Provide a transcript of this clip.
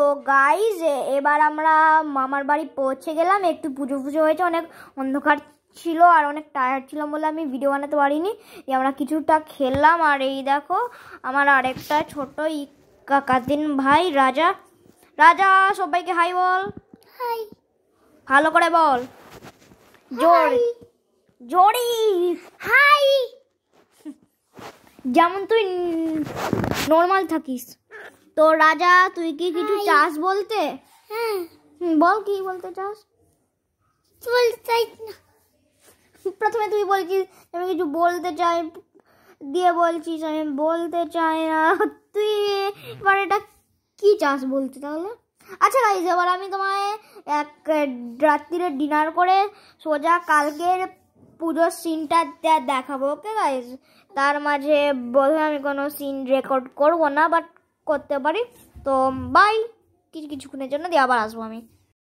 তো গাইজ এবার আমরা মামার বাড়ি পৌঁছে গেলাম একটু পুজো পুজো হয়েছে অনেক অন্ধকার ছিল আর অনেক টায়ার্ড ছিলাম বলে আমি ভিডিও বানাতে পারিনি আমরা কিছুটা খেললাম আর এই দেখো আমার আরেকটা ছোট কাকাদিন ভাই রাজা রাজা সবাইকে হাই বল হাই ভালো করে বল জোর জোরি হাই যেমন তুই নর্মাল থাকিস তো রাজা তুই কি কিছু চাস বলতে হ্যাঁ বল কি বলতে চাস বলতে চাই না প্রথমে তুই বলছিস আমি কিছু বলতে চাই দিয়ে বলছিস আমি বলতে চাই না তুই এবার এটা কি চাস বলতে তাহলে আচ্ছা গাইজ এবার আমি তোমায় এক রাত্রিরে ডিনার করে সোজা কালকের পুজোর সিনটা দেখাবো ওকে গাইজ তার মাঝে বোধহয় আমি কোনো সিন রেকর্ড করবো না বাট করতে পারি তো বাই কিছু কিছুক্ষণের জন্য দিয়ে আবার আসবো আমি